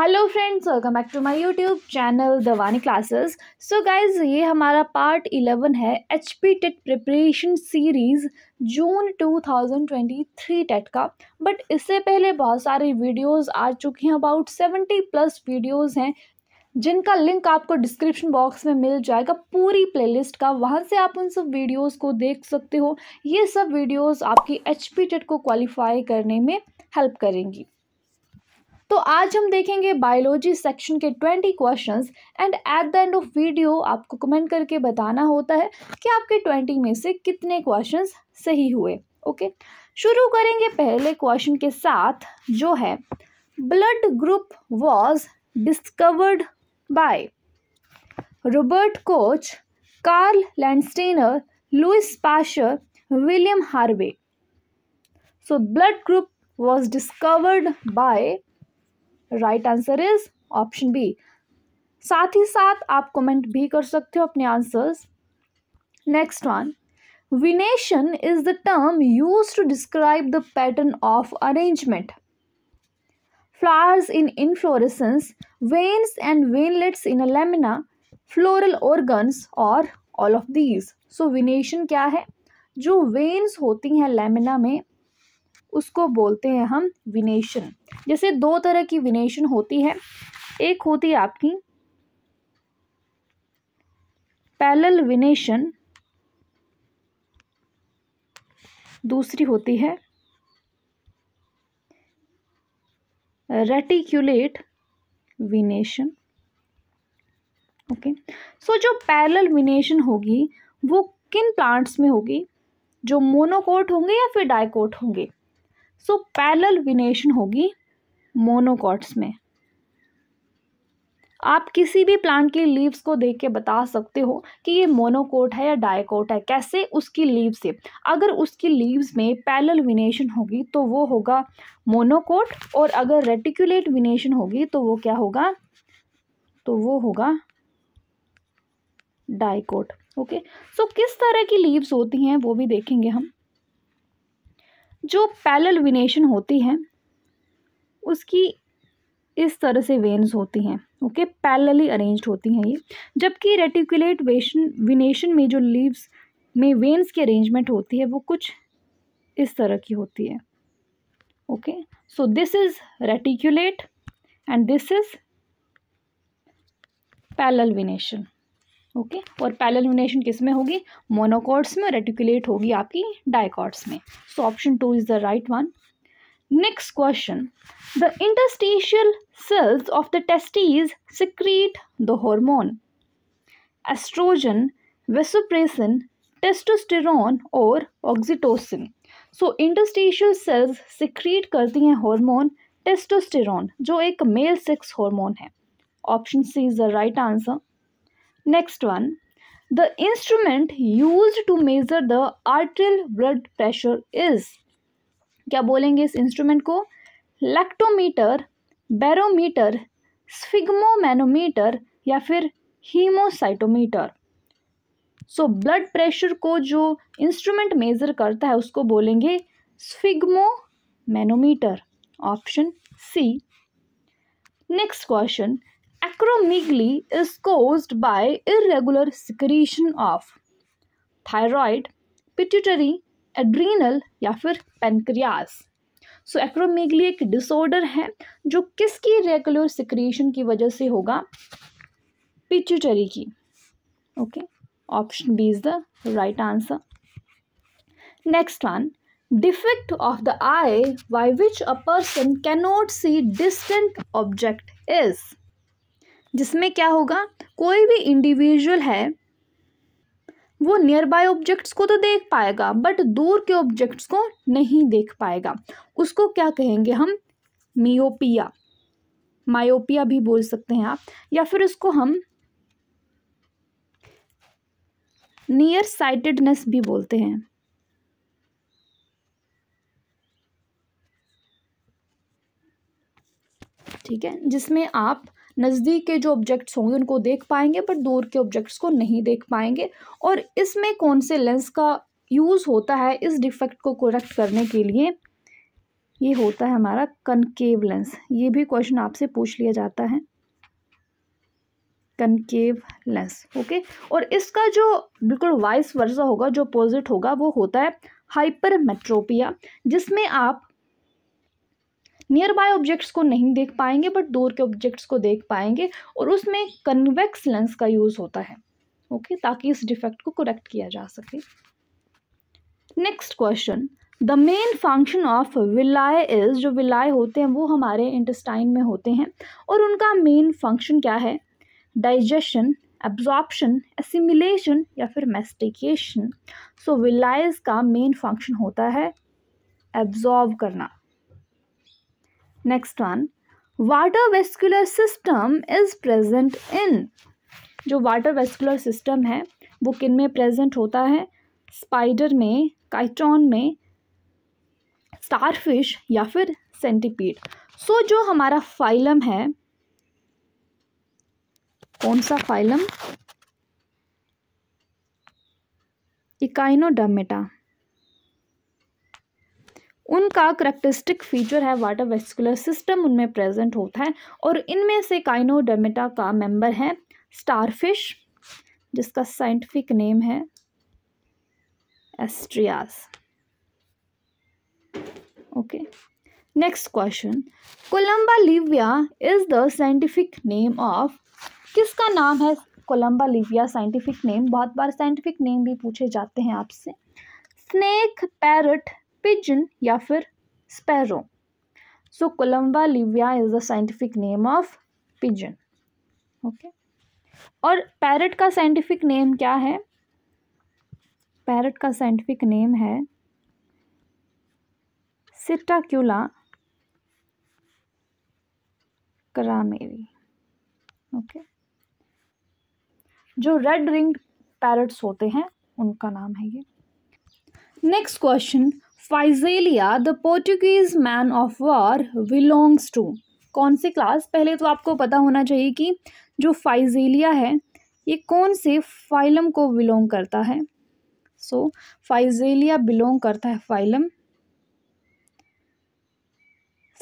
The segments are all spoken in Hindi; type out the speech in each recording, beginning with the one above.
Hello friends welcome back to my YouTube channel Dawani classes so guys ये हमारा पार्ट इलेवन है H P TET preparation series June 2023 TET का बट इससे पहले बहुत सारी वीडियोस आ चुकी हैं अबाउट 70 प्लस वीडियोस हैं जिनका लिंक आपको डिस्क्रिप्शन बॉक्स में मिल जाएगा पूरी प्लेलिस्ट का वहाँ से आप उन सब वीडियोस को देख सकते हो ये सब वीडियोस आपकी एच पी टेट को क्वालिफाई करने में हेल्प करेंगी तो आज हम देखेंगे बायोलॉजी सेक्शन के twenty question and at the end of video आपको कमेंट करके बताना होता है कि आपके ट्वेंटी में से कितने क्वेश्चन सही हुए ओके शुरू करेंगे पहले क्वेश्चन के साथ जो है blood group was discovered by Robert Koch Karl Landsteiner Louis Pasteur William Harvey so blood group was discovered by right answer is option B साथ ही साथ आप कमेंट भी कर सकते हो अपने answers next one venation is the term used to describe the pattern of arrangement flowers in inflorescence veins and veinlets in a lamina floral organs और all of these so venation क्या है जो वेन्स होती हैं लेमिना में उसको बोलते हैं हम विनेशन जैसे दो तरह की विनेशन होती है एक होती है आपकी पैलल विनेशन दूसरी होती है रेटिक्यूलेट विनेशन ओके सो जो पैरल विनेशन होगी वो किन प्लांट्स में होगी जो मोनोकोट होंगे या फिर डाइकोट होंगे सो पैरल विनेशन होगी मोनोकॉट्स में आप किसी भी प्लांट की लीव्स को देख के बता सकते हो कि ये मोनोकोट है या डायकोट है कैसे उसकी लीव से अगर उसकी लीव्स में पैरल विनेशन होगी तो वो होगा मोनोकोट और अगर रेटिकुलेट विनेशन होगी तो वो क्या होगा तो वो होगा डायकोट ओके सो किस तरह की लीव्स होती हैं वो भी देखेंगे हम जो पैरल विनेशन होती हैं उसकी इस तरह से वेन्स होती हैं ओके पैलली अरेंज्ड होती हैं ये जबकि रेटिकुलेट वेशन विनेशन में जो लीव्स में वेन्स की अरेंजमेंट होती है वो कुछ इस तरह की होती है okay so this is reticulate and this is parallel venation okay और पैरेलुमिनेशन किस में होगी मोनोकॉर्ड्स में रेटिकुलेट होगी आपकी डाइकॉट्स में so option two is the right one next question the interstitial cells of the testes secrete the hormone estrogen vasopressin testosterone और oxytocin so interstitial cells secrete करती हैं हॉर्मोन टेस्टोस्टेरोन जो एक मेल सेक्स हॉर्मोन है option C is the right answer next one the instrument used to measure the arterial blood pressure is क्या बोलेंगे इस इंस्ट्रूमेंट को लैक्टोमीटर बैरोमीटर स्फिग्मोमैनोमीटर या फिर हीमोसाइटोमीटर सो ब्लड प्रेशर को जो इंस्ट्रूमेंट मेज़र करता है उसको बोलेंगे sphygmomanometer option C next question acromegaly is caused by irregular secretion of thyroid pituitary adrenal या फिर पेनक्रियास सो एक्रोमेगली एक डिसऑर्डर है जो किसकी रेगुलर सिक्रीशन की वजह से होगा पिट्यूटरी की okay option B is the right answer next one defect of the eye why which a person cannot see distant object is जिसमें क्या होगा कोई भी इंडिविजुअल है वो नियर बाय ऑब्जेक्ट्स को तो देख पाएगा बट दूर के ऑब्जेक्ट्स को नहीं देख पाएगा उसको क्या कहेंगे हम मियोपिया मायोपिया भी बोल सकते हैं आप या फिर उसको हम नियर साइटेडनेस भी बोलते हैं ठीक है जिसमें आप नज़दीक के जो ऑब्जेक्ट्स होंगे उनको देख पाएंगे पर दूर के ऑब्जेक्ट्स को नहीं देख पाएंगे और इसमें कौन से लेंस का यूज़ होता है इस डिफेक्ट को करेक्ट करने के लिए ये होता है हमारा कनकेव लेंस ये भी क्वेश्चन आपसे पूछ लिया जाता है कनकेव लेंस ओके और इसका जो बिल्कुल वाइस वर्जा होगा जो अपोजिट होगा वो होता है हाइपर मेट्रोपिया जिसमें आप नियर बाय ऑब्जेक्ट्स को नहीं देख पाएंगे बट दूर के ऑब्जेक्ट्स को देख पाएंगे और उसमें कन्वेक्स लेंस का यूज़ होता है ओके okay? ताकि इस डिफेक्ट को करेक्ट किया जा सके next question the main function of villi is जो विलाय होते हैं वो हमारे इंटेस्टाइन में होते हैं और उनका मेन फंक्शन क्या है डाइजेशन एब्जॉर्प्शन एसिमिलेशन या फिर मेस्टिकेशन सो विलाइज विलायज का मेन फंक्शन होता है एब्जॉर्व करना next one water vascular system is present in जो वाटर वेस्कुलर सिस्टम है वो किन में प्रेजेंट होता है स्पाइडर में काइटॉन में स्टारफिश या फिर सेंटीपीड सो so, जो हमारा फाइलम है कौन सा फाइलम इकाइनोडर्मेटा उनका करेक्टरिस्टिक फीचर है वाटर वेस्कुलर सिस्टम उनमें प्रेजेंट होता है और इनमें से काइनोडर्मेटा का मेंबर है स्टारफिश जिसका साइंटिफिक नेम है asterias okay next question columba livia is the scientific name of किसका नाम है कोलम्बा लिविया साइंटिफिक नेम बहुत बार साइंटिफिक नेम भी पूछे जाते हैं आपसे स्नेक पैरट पिजन या फिर sparrow so columba livia is the scientific name of pigeon okay और पैरट का साइंटिफिक नेम क्या है पैरट का साइंटिफिक नेम है सिटाक्यूला करामेरी ओके जो रेड रिंग पैरट्स होते हैं उनका नाम है ये next question physalia the Portuguese man of war belongs to कौन सी क्लास पहले तो आपको पता होना चाहिए कि जो फाइजेलिया है ये कौन से फाइलम को बिलोंग करता है सो फाइजेलिया बिलोंग करता है फाइलम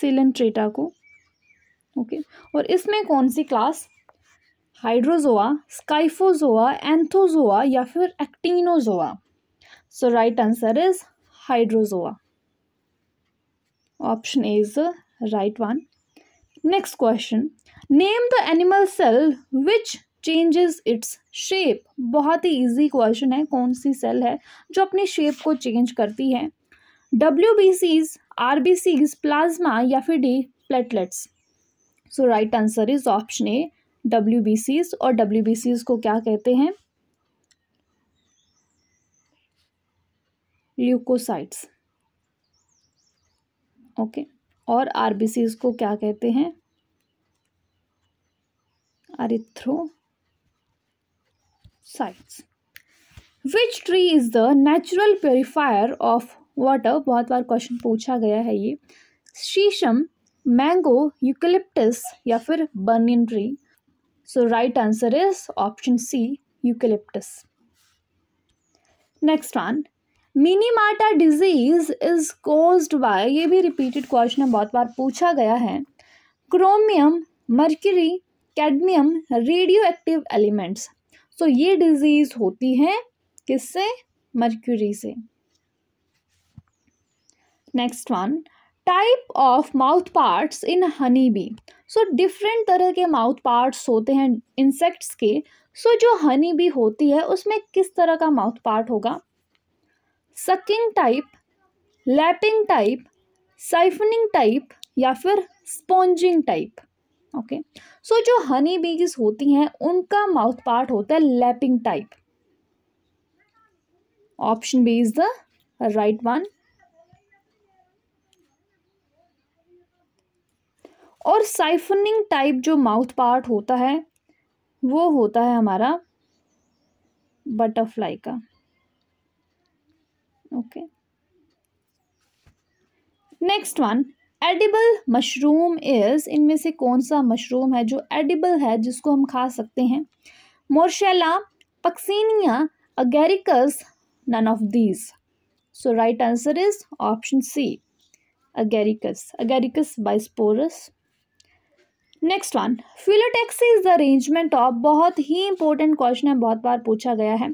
सिलेंट्रेटा को ओके okay. और इसमें कौन सी क्लास हाइड्रोजोआ स्काइफोजोआ एंथोजोआ या फिर actinozoa so right answer is hydrozoa option A right one next question name the animal cell which changes its shape बहुत ही इजी क्वेश्चन है कौन सी सेल है जो अपनी शेप को चेंज करती है W B Cs R B Cs plasma या फिर D platelets so right answer is option A W B Cs और डब्ल्यू बी सीज को क्या कहते हैं ल्यूकोसाइट्स ओके और आरबीसीज को क्या कहते हैं erythrocytes which tree is the natural purifier of water बहुत बार क्वेश्चन पूछा गया है ये शीशम मैंगो यूकलिप्टस या फिर banyan tree so right answer is option C eucalyptus next one minamata disease is caused by ये भी रिपीटेड क्वेश्चन है बहुत बार पूछा गया है chromium mercury cadmium radioactive elements so ये डिजीज़ होती है किससे मर्क्यूरी से next one type of mouth parts in honey bee so different तरह के माउथ पार्ट्स होते हैं इंसेक्ट्स के सो so, जो हनी बी होती है उसमें किस तरह का माउथ पार्ट होगा sucking type lapping type siphoning type या फिर स्पॉन्जिंग टाइप ओके सो जो हनी बीज होती हैं उनका माउथ पार्ट होता है lapping type option B is the right one और साइफनिंग टाइप जो माउथ पार्ट होता है वो होता है हमारा बटरफ्लाई का okay next one edible mushroom is इनमें से कौन सा मशरूम है जो एडिबल है जिसको हम खा सकते हैं morchella puccinia agaricus none of these so right answer is option C agaricus agaricus bisporus next one phyllotaxy is the arrangement of बहुत ही इंपॉर्टेंट क्वेश्चन है बहुत बार पूछा गया है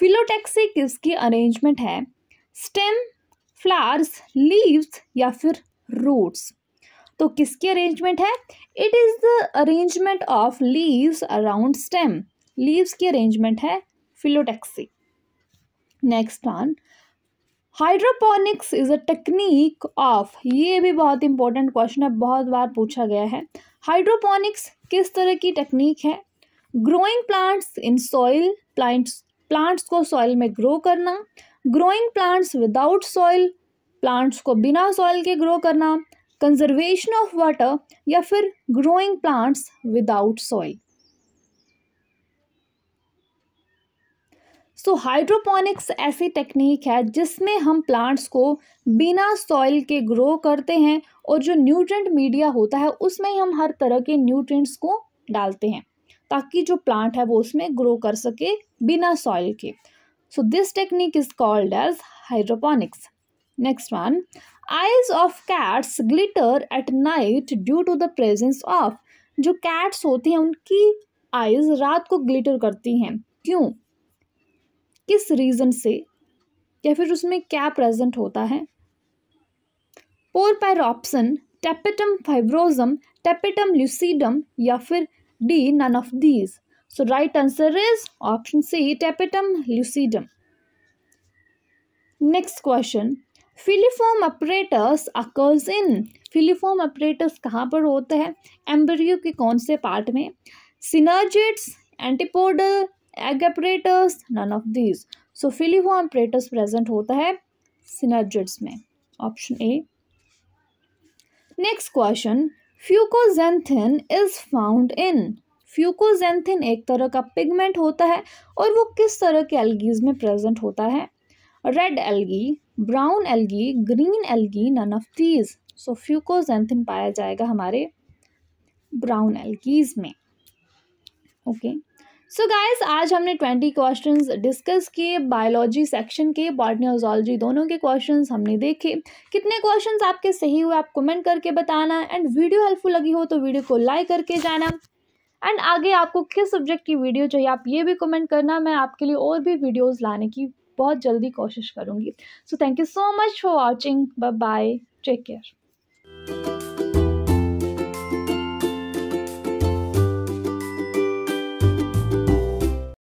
फिलोटेक्सी किसकी अरेंजमेंट है स्टेम फ्लावर्स लीव्स या फिर रूट्स तो किसके अरेंजमेंट है it is the arrangement of leaves around stem leaves की अरेंजमेंट है phyllotaxy next one hydroponics is a technique of ये भी बहुत इंपॉर्टेंट क्वेश्चन है बहुत बार पूछा गया है हाइड्रोपोनिक्स किस तरह की टेक्निक है growing plants in soil plants plants को सॉइल में ग्रो करना growing plants without soil plants को बिना सॉइल के ग्रो करना कंजर्वेशन ऑफ वाटर या फिर growing plants without soil so hydroponics ऐसी टेक्निक है जिसमें हम प्लांट्स को बिना सॉइल के ग्रो करते हैं और जो न्यूट्रेंट मीडिया होता है उसमें हम हर तरह के न्यूट्रेंट्स को डालते हैं ताकि जो प्लांट है वो उसमें ग्रो कर सके बिना सॉइल के So this technique is called as hydroponics. Next one, eyes of cats glitter at night due to the presence of जो कैट्स होती हैं उनकी आइज रात को ग्लिटर करती हैं क्यों किस रीज़न से या फिर उसमें क्या प्रेजेंट होता है पोरपायरॉप्सन टेपिटम फाइब्रोजम टेपिटम ल्यूसीडम या फिर D none of these So right answer is option C tapetum lucidum. Next question. Filiform apparatus occurs in filiform apparatus कहाँ पर होता है एम्ब्रियो के कौन से पार्ट में synergids antipodal egg apparatus none of these so filiform apparatus present होता है सिनर्जिट्स में option A next question fucoxanthin is found in fucoxanthin एक तरह का पिगमेंट होता है और वो किस तरह के एल्गीज में प्रेजेंट होता है red algae brown algae green algae none of these so fucoxanthin पाया जाएगा हमारे ब्राउन एल्गीज में ओके सो गाइस आज हमने ट्वेंटी क्वेश्चंस डिस्कस किए बायोलॉजी सेक्शन के बॉटनी और जोलॉजी दोनों के क्वेश्चंस हमने देखे कितने क्वेश्चंस आपके सही हुए आप कमेंट करके बताना एंड वीडियो हेल्पफुल लगी हो तो वीडियो को लाइक करके जाना एंड आगे आपको किस सब्जेक्ट की वीडियो चाहिए आप ये भी कमेंट करना मैं आपके लिए और भी वीडियोज़ लाने की बहुत जल्दी कोशिश करूँगी so thank you so much for watching bye take care